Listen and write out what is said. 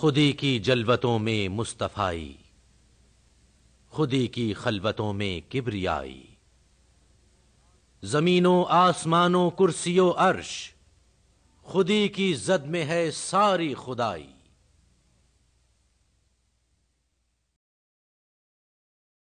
खुदी की जलवतों में मुस्तफ़ाई खुदी की खलवतों में किबरियाई जमीनों आसमानों कुर्सियों अर्श खुदी की जद में है सारी खुदाई